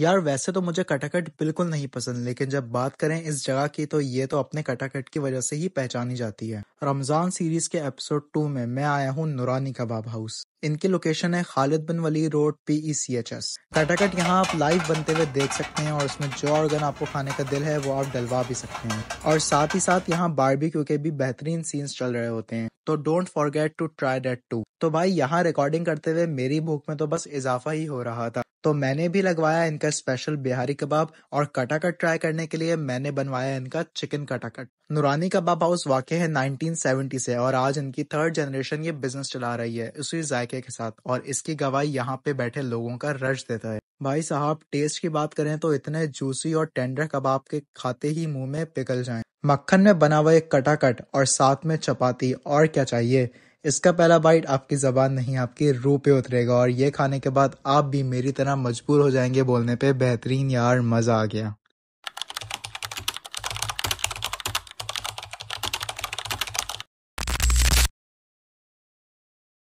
यार वैसे तो मुझे कटाकट बिल्कुल नहीं पसंद लेकिन जब बात करें इस जगह की तो ये तो अपने कटाकट की वजह से ही पहचानी जाती है रमजान सीरीज के एपिसोड टू में मैं आया हूँ नुरानी कबाब हाउस इनकी लोकेशन है Khalid bin Wali road P E e H S katakat यहाँ आप लाइव बनते हुए देख सकते हैं और इसमें जो ऑर्गन आपको खाने का दिल है वो आप डलवा भी सकते हैं और साथ ही साथ यहाँ बारबी के भी बेहतरीन सीन्स चल रहे होते हैं तो डोंट फॉरगेट टू ट्राई डेट टू तो भाई यहाँ रिकॉर्डिंग करते हुए मेरी भूख में तो बस इजाफा ही हो रहा था तो मैंने भी लगवाया इनका स्पेशल बिहारी कबाब और कटाकट ट्राई करने के लिए मैंने बनवाया इनका चिकन कटाकट नुरानी कबाब हाउस वाक्य है 1970 से और आज इनकी थर्ड जनरेशन ये बिजनेस चला रही है उसी जायके के साथ और इसकी गवाही यहाँ पे बैठे लोगों का रश देता है भाई साहब टेस्ट की बात करें तो इतने जूसी और टेंडर कबाब के खाते ही मुंह में पिघल जाएं। मक्खन में बना हुआ एक कटाकट और साथ में चपाती और क्या चाहिए इसका पहला बाइट आपकी ज़बान नहीं आपकी रूह पे उतरेगा और ये खाने के बाद आप भी मेरी तरह मजबूर हो जाएंगे बोलने पे बेहतरीन यार मज़ा आ गया